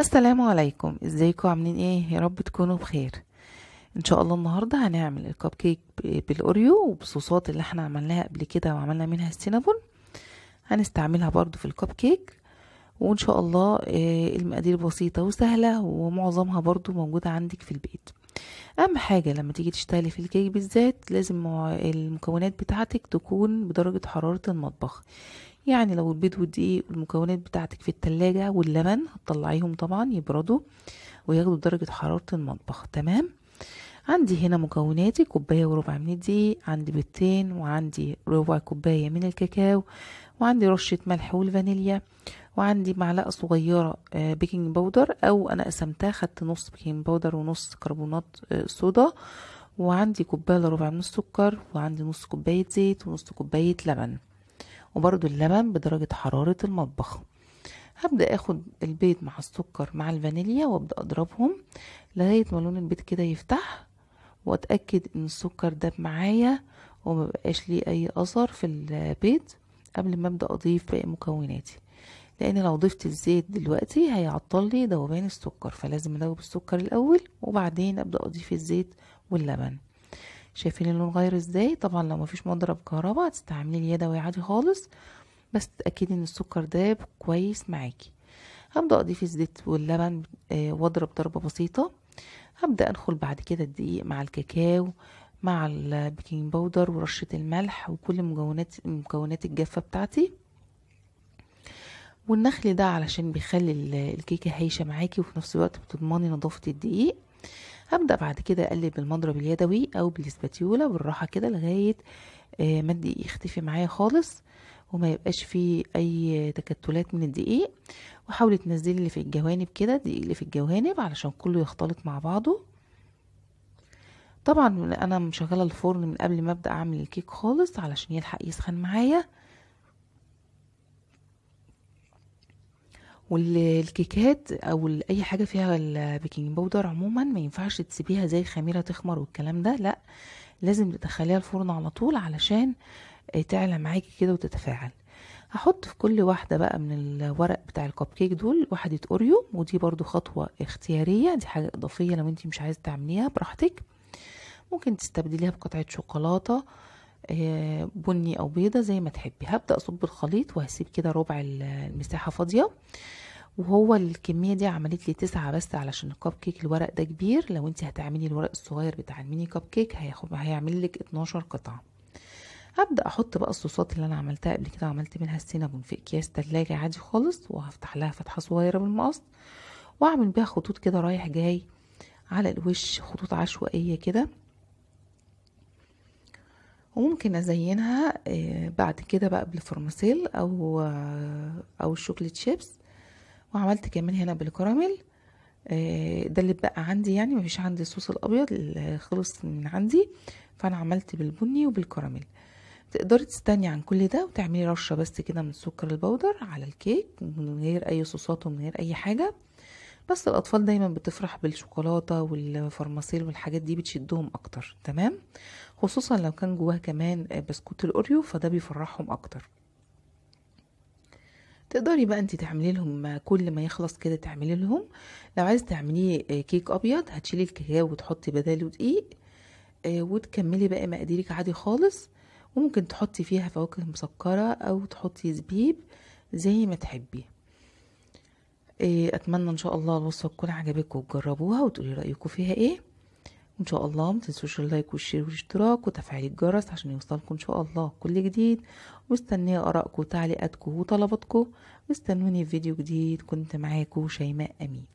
السلام عليكم ازيكم عاملين ايه يا رب تكونوا بخير ان شاء الله النهارده هنعمل الكب كيك بالاوريو وبصوصات اللي احنا عملناها قبل كده وعملنا منها السينابون هنستعملها برضو في الكب كيك وان شاء الله آه، المقادير بسيطه وسهله ومعظمها برضو موجوده عندك في البيت اهم حاجه لما تيجي تشتغلي في الكيك بالذات لازم المكونات بتاعتك تكون بدرجه حراره المطبخ يعني لو البيض والدقيق والمكونات بتاعتك في التلاجة واللبن هتطلعيهم طبعا يبردوا وياخدوا درجة حرارة المطبخ تمام عندي هنا مكوناتي كوباية وربع من الدقيق عندي بيضتين وعندي ربع كوباية من الكاكاو وعندي رشة ملح والفانيليا وعندي معلقة صغيرة بيكنج آه، باودر أو أنا قسمتها خدت نص بيكنج باودر ونص كربونات آه، صودا وعندي كوباية ربع من السكر وعندي نص كوباية زيت ونص كوباية لبن وبرضو اللبن بدرجة حرارة المطبخ هبدأ اخد البيض مع السكر مع الفانيليا وابدأ اضربهم لغاية ما لون البيض كده يفتح واتاكد ان السكر داب معايا وما بقاش ليه اي اثر في البيض قبل ما ابدا اضيف باقي مكوناتي لان لو ضفت الزيت دلوقتي هيعطل لي ذوبان السكر فلازم ادوب السكر الاول وبعدين ابدا اضيف الزيت واللبن شايفين اللون غير ازاي طبعا لو مفيش مضرب كهرباء هتستعملي اليدوي عادي خالص بس تتاكدي ان السكر داب كويس معاكي هبدا اضيف الزيت واللبن آه، واضرب ضربه بسيطه هبدأ أدخل بعد كده الدقيق مع الكاكاو مع البيكنج بودر ورشة الملح وكل مكونات مكونات الجافة بتاعتي والنخل ده علشان بيخلي الكيكة هايشة معاكي وفي نفس الوقت بتضمني نظافة الدقيق هبدأ بعد كده أقلب المضرب اليدوي أو بالسباتيولا بالراحة كده لغاية آه، ما الدقيق يختفي معايا خالص وما يبقاش فيه اي تكتلات من الدقيق وحاولي تنزلي اللي في الجوانب كده الدقيق اللي في الجوانب علشان كله يختلط مع بعضه طبعا انا مشغله الفرن من قبل ما ابدا اعمل الكيك خالص علشان يلحق يسخن معايا والكيكات او اي حاجه فيها البيكنج باودر عموما ما ينفعش تسيبيها زي الخميره تخمر والكلام ده لا لازم تدخليها الفرن على طول علشان آه، تعلى معاكي كده وتتفاعل هحط في كل واحدة بقى من الورق بتاع الكب كيك دول واحدة اوريو ودي برضو خطوة اختيارية دي حاجة اضافية لو انتي مش عايزة تعمليها براحتك ممكن تستبدليها بقطعة شوكولاتة آه، بني او بيضة زي ما تحبي هبدأ اصب الخليط وهسيب كده ربع المساحة فاضية وهو الكمية دي عملت لي تسعة بس علشان الكب كيك الورق ده كبير لو انت هتعملي الورق الصغير بتاع الميني كب كيك هيعمل لك 12 قطعة هبدا احط بقى الصوصات اللي انا عملتها قبل كده عملت منها السينابون في اكياس تلاجة عادي خالص وهفتح لها فتحه صغيره بالمقص واعمل بيها خطوط كده رايح جاي على الوش خطوط عشوائيه كده وممكن ازينها آه، بعد كده بقى بالفرماسيل او آه، او الشوكليت شيبس وعملت كمان هنا بالكراميل آه، ده اللي بقى عندي يعني مفيش عندي الصوص الابيض خلص من عندي فانا عملت بالبني وبالكراميل تقدري تستني عن كل ده وتعملي رشه بس كده من السكر البودر على الكيك من غير اي صوصات ومن غير اي حاجه بس الاطفال دايما بتفرح بالشوكولاته والفرماسيل والحاجات دي بتشدهم اكتر تمام خصوصا لو كان جواها كمان بسكوت الاوريو فده بيفرحهم اكتر تقدري بقى انت تعملي لهم كل ما يخلص كده تعملي لهم لو عايز تعمليه كيك ابيض هتشيلي الكاكاو وتحطي بداله دقيق آه، وتكملي باقي مقاديرك عادي خالص وممكن تحطي فيها فواكه مسكرة أو تحطي زبيب زي ما تحبي إيه، أتمنى إن شاء الله الوصفة تكون عجبتكم وتجربوها وتقولي رأيكم فيها إيه وإن شاء الله متنسوش اللايك والشير والاشتراك وتفعيل الجرس عشان يوصلكم إن شاء الله كل جديد مستنية آرائكم وتعليقاتكم وطلباتكم واستنوني في فيديو جديد كنت معاكم شيماء أمين